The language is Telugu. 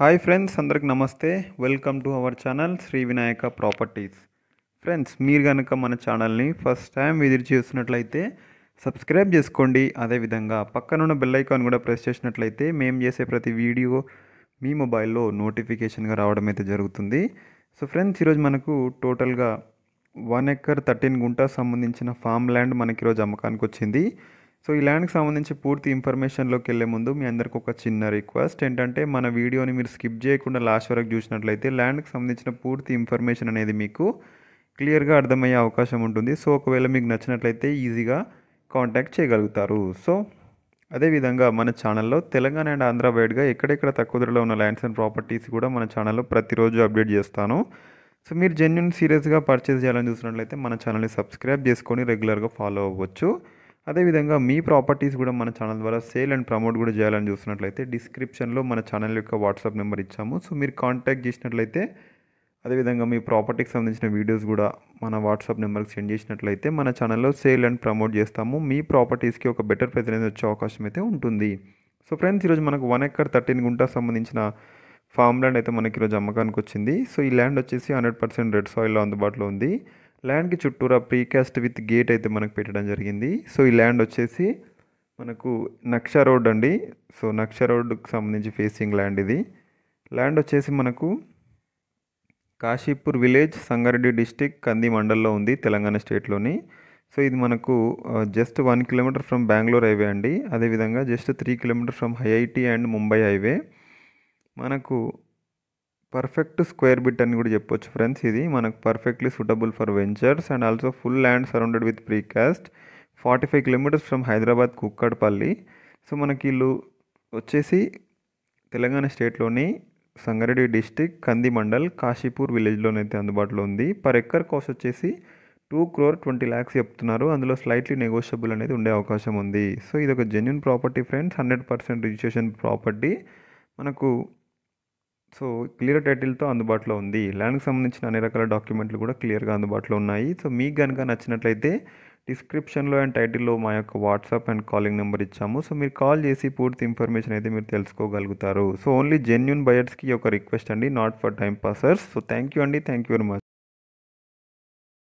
హాయ్ ఫ్రెండ్స్ అందరికి నమస్తే welcome to our channel Shri Vinayaka properties friends మీరు కనుక మన ఛానల్ని ఫస్ట్ టైం విజిట్ చేస్తున్నట్లయితే సబ్స్క్రైబ్ చేసుకోండి అదేవిధంగా పక్కనున్న బెల్ కూడా ప్రెస్ చేసినట్లయితే మేము చేసే ప్రతి వీడియో మీ మొబైల్లో నోటిఫికేషన్గా రావడం అయితే జరుగుతుంది సో ఫ్రెండ్స్ ఈరోజు మనకు టోటల్గా వన్ ఎకర్ థర్టీన్ గుంటా సంబంధించిన ఫామ్ ల్యాండ్ మనకి ఈరోజు అమ్మకానికి వచ్చింది సో ఈ ల్యాండ్కి సంబంధించి పూర్తి ఇన్ఫర్మేషన్లోకి వెళ్ళే ముందు మీ అందరికి ఒక చిన్న రిక్వెస్ట్ ఏంటంటే మన వీడియోని మీరు స్కిప్ చేయకుండా లాస్ట్ వరకు చూసినట్లయితే ల్యాండ్కి సంబంధించిన పూర్తి ఇన్ఫర్మేషన్ అనేది మీకు క్లియర్గా అర్థమయ్యే అవకాశం ఉంటుంది సో ఒకవేళ మీకు నచ్చినట్లయితే ఈజీగా కాంటాక్ట్ చేయగలుగుతారు సో అదేవిధంగా మన ఛానల్లో తెలంగాణ అండ్ ఆంధ్ర వైడ్గా ఎక్కడెక్కడ తక్కువ ధరలో ఉన్న ల్యాండ్స్ అండ్ ప్రాపర్టీస్ కూడా మన ఛానల్లో ప్రతిరోజు అప్డేట్ చేస్తాను సో మీరు జెన్యున్ సీరియస్గా పర్చేస్ చేయాలని చూసినట్లయితే మన ఛానల్ని సబ్స్క్రైబ్ చేసుకొని రెగ్యులర్గా ఫాలో అవ్వచ్చు అదేవిధంగా మీ ప్రాపర్టీస్ కూడా మన ఛానల్ ద్వారా సేల్ అండ్ ప్రమోట్ కూడా చేయాలని చూసినట్లయితే డిస్క్రిప్షన్లో మన ఛానల్ యొక్క వాట్సాప్ నెంబర్ ఇచ్చాము సో మీరు కాంటాక్ట్ చేసినట్లయితే అదేవిధంగా మీ ప్రాపర్టీకి సంబంధించిన వీడియోస్ కూడా మన వాట్సాప్ నెంబర్కి సెండ్ చేసినట్లయితే మన ఛానల్లో సేల్ అండ్ ప్రమోట్ చేస్తాము మీ ప్రాపర్టీస్కి ఒక బెటర్ ప్రైస్ అనేది వచ్చే అవకాశం అయితే ఉంటుంది సో ఫ్రెండ్స్ ఈరోజు మనకు వన్ ఎకర్ థర్టీన్ గుంటా సంబంధించిన ఫామ్ ల్యాండ్ అయితే మనకి ఈరోజు అమ్మకానికి వచ్చింది సో ఈ ల్యాండ్ వచ్చేసి హండ్రెడ్ పర్సెంట్ రెడ్ సాయిల్లో అందుబాటులో ఉంది ల్యాండ్కి చుట్టూరా ప్రీకాస్ట్ విత్ గేట్ అయితే మనకు పెట్టడం జరిగింది సో ఈ ల్యాండ్ వచ్చేసి మనకు నక్ష రోడ్ అండి సో నక్ష రోడ్కి సంబంధించి ఫేసింగ్ ల్యాండ్ ఇది ల్యాండ్ వచ్చేసి మనకు కాశీపూర్ విలేజ్ సంగారెడ్డి డిస్టిక్ కంది మండల్లో ఉంది తెలంగాణ స్టేట్లోని సో ఇది మనకు just one kilometre from Bengaluru highway అండి అదేవిధంగా జస్ట్ త్రీ కిలోమీటర్ ఫ్రమ్ హైఐటీ అండ్ ముంబై హైవే మనకు పర్ఫెక్ట్ స్క్వేర్ బిట్ అని కూడా చెప్పొచ్చు ఫ్రెండ్స్ ఇది మనకు perfectly suitable for ventures and also full land surrounded with precast forty five kilometres from Hyderabad Kukatpally so మనకి వీళ్ళు వచ్చేసి తెలంగాణ స్టేట్లోని సంగారెడ్డి డిస్టిక్ కంది మండల్ కాశీపూర్ విలేజ్లోనైతే అందుబాటులో ఉంది పర్ ఎక్కర్ కాస్ట్ వచ్చేసి టూ క్రోర్ ట్వంటీ ల్యాక్స్ చెప్తున్నారు అందులో స్లైట్లీ నెగోషియబుల్ అనేది ఉండే అవకాశం ఉంది సో ఇది ఒక genuine property friends hundred percent registration property మనకు సో క్లియర్ టైటిల్తో అందుబాటులో ఉంది ల్యాండ్కి సంబంధించిన అన్ని రకాల డాక్యుమెంట్లు కూడా క్లియర్గా అందుబాటులో ఉన్నాయి సో మీకు కనుక నచ్చినట్లయితే డిస్క్రిప్షన్లో అండ్ టైటిల్లో మా యొక్క వాట్సాప్ అండ్ కాలింగ్ నెంబర్ ఇచ్చాము సో మీరు కాల్ చేసి పూర్తి ఇన్ఫర్మేషన్ అయితే మీరు తెలుసుకోగలుగుతారు సో ఓన్లీ జెన్యున్ బయట్స్కి ఒక రిక్వెస్ట్ అండి not for time passers so thank you అండి థ్యాంక్ యూ వెరీ మచ్